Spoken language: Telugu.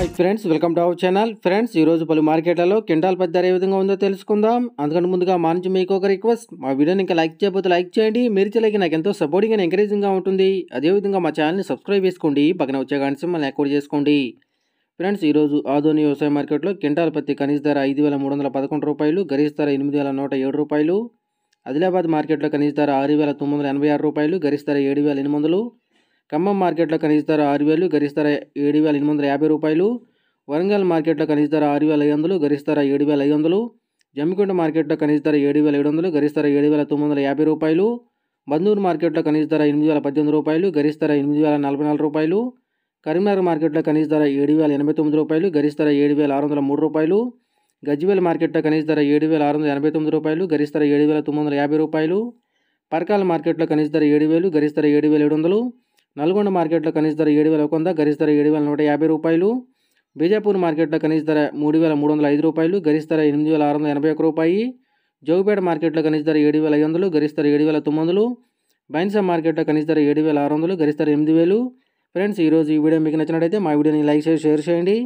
hi friends welcome to our channel friends ఈరోజు పలు మార్కెట్లలో కింటాల్ పెద్ద ధర ఏ విధంగా ఉందో తెలుసుకుందాం అందుకని ముందుగా మా నుంచి మీకు ఒక రిక్వెస్ట్ మా వీడియోని ఇంకా లైక్ చేయబోతే లైక్ చేయండి మీరు చేయలేక నాకు ఎంతో సపోర్టింగ్ ఎంకరేజింగ్గా ఉంటుంది అదేవిధంగా మా ఛానల్ని సబ్స్క్రైబ్ చేసుకోండి పక్కన వచ్చే కానీ మళ్ళీ ఎక్కడ చేసుకోండి ఫ్రెండ్స్ ఈరోజు ఆధునిక వ్యవసాయ మార్కెట్లో కింటాల్ పత్తి కనీస ధర ఐదు వేల మూడు వందల పదకొండు రూపాయలు గరిష్ట ధర ఎనిమిది వేల నూట ఏడు రూపాయలు ఆదిలాబాద్ మార్కెట్లో కనీస ధర ఆరు వేల తొమ్మిది వందల ఎనభై ఆరు రూపాయలు గరిష్ట ధర ఏడు వేల ఎనిమిది వందలు ఖమ్మం మార్కెట్లో కనీస ధర ఆరు వేలు గరిష్ట ధర ఏడు వేల ఎనిమిది వందల యాభై రూపాయలు వరంగల్ మార్కెట్లో కనీస ధర ఆరు వేల ఐదు వందలు గరిష్ట ధర ఏడు వేల ఐదు వందలు జమ్మికొండ మార్కెట్లో కనీస ధర ఏడు వేల ఏడు వందలు గరిష్ట ధర ఏడు వేల తొమ్మిది వందల యాభై రూపాయలు బందూరు మార్కెట్లో కనీస ధర ఎనిమిది వేల పద్దెనిమిది రూపాయలు గరిష్ట ధర ఎనిమిది వేల నలభై నాలుగు రూపాయలు కరీంనగర్ మార్కెట్లో కనీస ధర ఏడు వేల ఎనభై తొమ్మిది రూపాయలు గరిష్ట ధర ఏడు వేల ఆరు వందల మూడు రూపాయలు గజ్వేల్ మార్కెట్లో కనీస ధర ఏడు వేల ఆరు వందల ఎనభై తొమ్మిది రూపాయలు గరిష్ట ధర ఏడు వేల తొమ్మిది వందల యాభై రూపాయలు పరకాల మార్కెట్లో కనీస ధర ఏడు వేలు గరిష్ట ధర ఏడు వేల ఏడు వందలు నల్గొండ మార్కెట్లో కనీస ధర ఏడు వేల ఒక వంద గరిష్ట ధర ఏడు వేల నూట యాభై రూపాయలు బీజాపూర్ మార్కెట్లో కనీస ధర మూడు వేల మూడు వందల ఐదు రూపాయలు గరిష్ట ధర ఎనిమిది వేల ఆరు వందల ఎనభై ఒక రూపాయి జోగుపేట మార్కెట్లో కనీస ధర ఏడు వేల ఐదు వందలు గరిష్ట ధర ఏడు వేల తొమ్మిది వందలు బైన్సా మార్కెట్లో కనీస ధర ఏడు వేల ఆరు వందలు గరిష్ట ధర ఎనిమిది వేలు ఫ్రెండ్స్ ఈరోజు ఈ వీడియో మీకు నచ్చినట్లయితే మా వీడియోని లైక్ చేసి షేర్ చేయండి